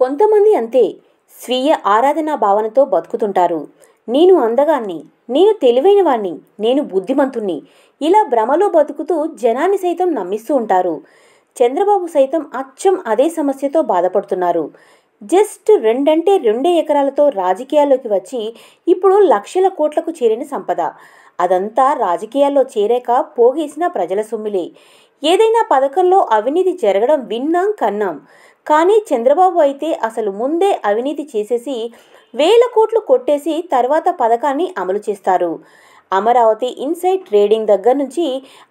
కొంతమంది అంతే స్వీయ ఆరాధనా భావనతో బతుకుతుంటారు నేను అందగాన్ని నేను తెలివైన వాణ్ణి నేను బుద్ధిమంతుణ్ణి ఇలా భ్రమలో బతుకుతూ జనాన్ని సైతం నమ్మిస్తూ ఉంటారు చంద్రబాబు సైతం అచ్చం అదే సమస్యతో బాధపడుతున్నారు జస్ట్ రెండంటే రెండే ఎకరాలతో రాజకీయాల్లోకి వచ్చి ఇప్పుడు లక్షల కోట్లకు చేరిన సంపద అదంతా రాజకీయాల్లో చేరాక పోగేసిన ప్రజల సొమ్ములే ఏదైనా పథకంలో అవినీతి జరగడం విన్నాం కన్నాం కానీ చంద్రబాబు అయితే అసలు ముందే అవినీతి చేసేసి వేల కోట్లు కొట్టేసి తర్వాత పథకాన్ని అమలు చేస్తారు అమరావతి ఇన్సైడ్ ట్రేడింగ్ దగ్గర నుంచి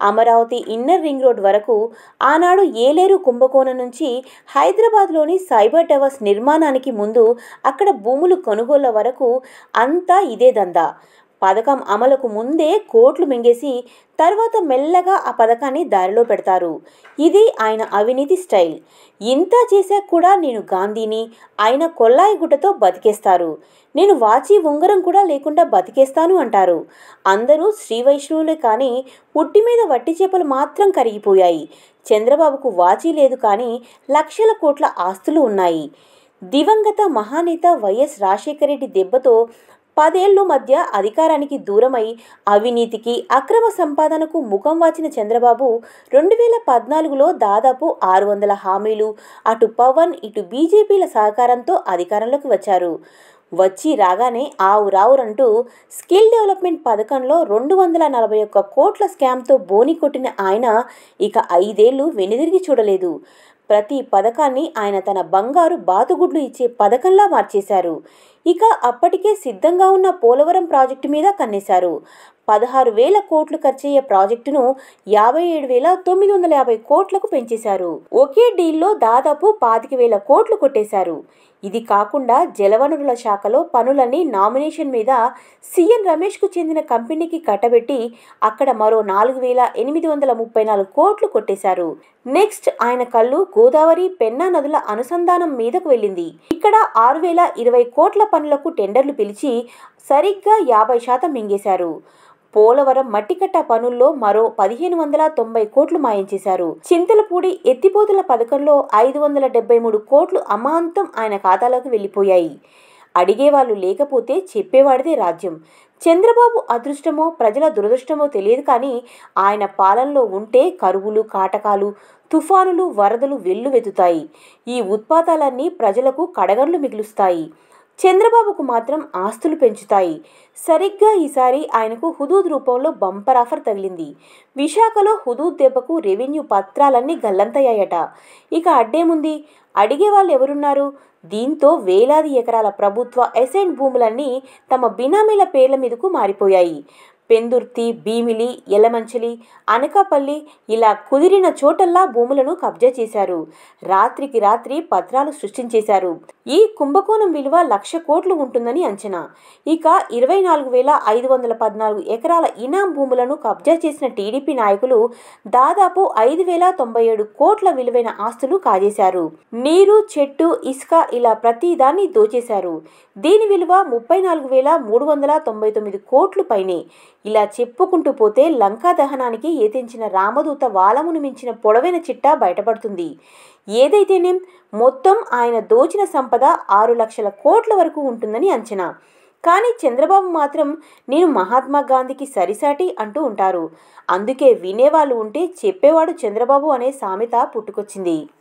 అమరావతి ఇన్నర్ రింగ్ రోడ్ వరకు ఆనాడు ఏలేరు కుంభకోణం నుంచి హైదరాబాద్లోని సైబర్ టవర్స్ నిర్మాణానికి ముందు అక్కడ భూములు కొనుగోళ్ల వరకు అంతా ఇదే దందా పథకం అమలుకు ముందే కోట్లు మింగేసి తర్వాత మెల్లగా ఆ పథకాన్ని దారిలో పెడతారు ఇది ఆయన అవినీతి స్టైల్ ఇంత చేశాక కూడా నేను గాంధీని ఆయన కొల్లాయి గుట్టతో బతికేస్తారు నేను వాచి ఉంగరం కూడా లేకుండా బతికేస్తాను అంటారు అందరూ శ్రీ వైష్ణవులే కానీ పుట్టి మీద వట్టి చేపలు మాత్రం కరిగిపోయాయి చంద్రబాబుకు వాచి లేదు కానీ లక్షల కోట్ల ఆస్తులు ఉన్నాయి దివంగత మహానేత వైఎస్ రాజశేఖర రెడ్డి దెబ్బతో పదేళ్ళు మధ్య అధికారానికి దూరమై అవినీతికి అక్రమ సంపాదనకు ముఖం వాచిన చంద్రబాబు రెండు వేల పద్నాలుగులో దాదాపు ఆరు వందల హామీలు అటు పవన్ ఇటు బీజేపీల సహకారంతో అధికారంలోకి వచ్చారు వచ్చి రాగానే ఆవు రావురంటూ స్కిల్ డెవలప్మెంట్ పథకంలో రెండు వందల నలభై ఒక్క కోట్ల స్కామ్తో బోని కొట్టిన ఆయన ఇక ఐదేళ్లు వెనుదిరిగి చూడలేదు ప్రతి పథకాన్ని ఆయన తన బంగారు బాతుగుడ్లు ఇచ్చే పథకంలా మార్చేశారు ఇక అప్పటికే సిద్ధంగా ఉన్న పోలవరం ప్రాజెక్టు మీద కన్నేశారు పదహారు వేల కోట్లు ఖర్చయ్యే ప్రాజెక్టును యాభై ఏడు వేల తొమ్మిది వందల యాభై కోట్లకు పెంచేశారు ఒకే డీల్లో దాదాపు పాతిక వేల కోట్లు కొట్టేశారు ఇది కాకుండా జలవనరుల శాఖలో పనులన్నీ నామినేషన్ మీద సీఎన్ రమేష్కు చెందిన కంపెనీకి కట్టబెట్టి అక్కడ మరో నాలుగు వేల ఎనిమిది వందల ముప్పై నాలుగు కోట్లు కొట్టేశారు నెక్స్ట్ ఆయన కళ్ళు గోదావరి పెన్నా నదుల అనుసంధానం మీదకు వెళ్ళింది ఇక్కడ ఆరు వేల ఇరవై కోట్ల పనులకు టెండర్లు పిలిచి సరిగ్గా యాభై శాతం మింగేశారు పోలవరం మట్టికట్ట పనుల్లో మరో పదిహేను వందల తొంభై కోట్లు మాయం చేశారు చింతలపూడి ఎత్తిపోతుల పథకంలో ఐదు వందల డెబ్బై మూడు కోట్లు అమాంతం ఆయన ఖాతాలోకి వెళ్ళిపోయాయి అడిగేవాళ్ళు లేకపోతే చెప్పేవాడిదే రాజ్యం చంద్రబాబు అదృష్టమో ప్రజల దురదృష్టమో తెలియదు కానీ ఆయన పాలనలో ఉంటే కరువులు కాటకాలు తుఫానులు వరదలు వెల్లువెత్తుతాయి ఈ ఉత్పాతాలన్నీ ప్రజలకు కడగండ్లు మిగులుస్తాయి చంద్రబాబుకు మాత్రం ఆస్తులు పెంచుతాయి సరిగ్గా ఈసారి ఆయనకు హుదూద్ రూపంలో బంపర్ ఆఫర్ తగిలింది విశాఖలో హుదూద్ దెబ్బకు రెవెన్యూ పత్రాలన్నీ గల్లంతయ్యాయట ఇక అడ్డేముంది అడిగే వాళ్ళు ఎవరున్నారు దీంతో వేలాది ఎకరాల ప్రభుత్వ ఎసెంట్ భూములన్నీ తమ బినామీల పేర్ల మీదకు మారిపోయాయి పెందుర్తి భీమిలి ఎలమంచిలి అనకాపల్లి ఇలా కుదిరిన చోటల్లా భూములను కబ్జా చేశారు రాత్రికి రాత్రి పత్రాలు సృష్టించేశారు ఈ కుంభకోణం విలువ లక్ష కోట్లు ఉంటుందని అంచనా ఇక ఇరవై నాలుగు వేల ఐదు వందల పద్నాలుగు ఎకరాల ఇనాం భూములను కబ్జా చేసిన టీడీపీ నాయకులు దాదాపు ఐదు వేల తొంభై ఏడు కోట్ల విలువైన ఆస్తులు కాజేశారు నీరు చెట్టు ఇసుక ఇలా ప్రతిదాన్ని దోచేశారు దీని విలువ ముప్పై నాలుగు వేల మూడు వందల తొంభై తొమ్మిది కోట్లు పైనే ఇలా చెప్పుకుంటూ పోతే లంకా దహనానికి ఏతించిన రామదూత వాలమును మించిన పొడవైన చిట్టా బయటపడుతుంది ఏదైతేనేం మొత్తం ఆయన దోచిన సంపద ఆరు లక్షల కోట్ల వరకు ఉంటుందని అంచనా కానీ చంద్రబాబు మాత్రం నేను మహాత్మా గాంధీకి సరిసాటి అంటూ ఉంటారు అందుకే వినేవాళ్ళు ఉంటే చెప్పేవాడు చంద్రబాబు అనే సామెత పుట్టుకొచ్చింది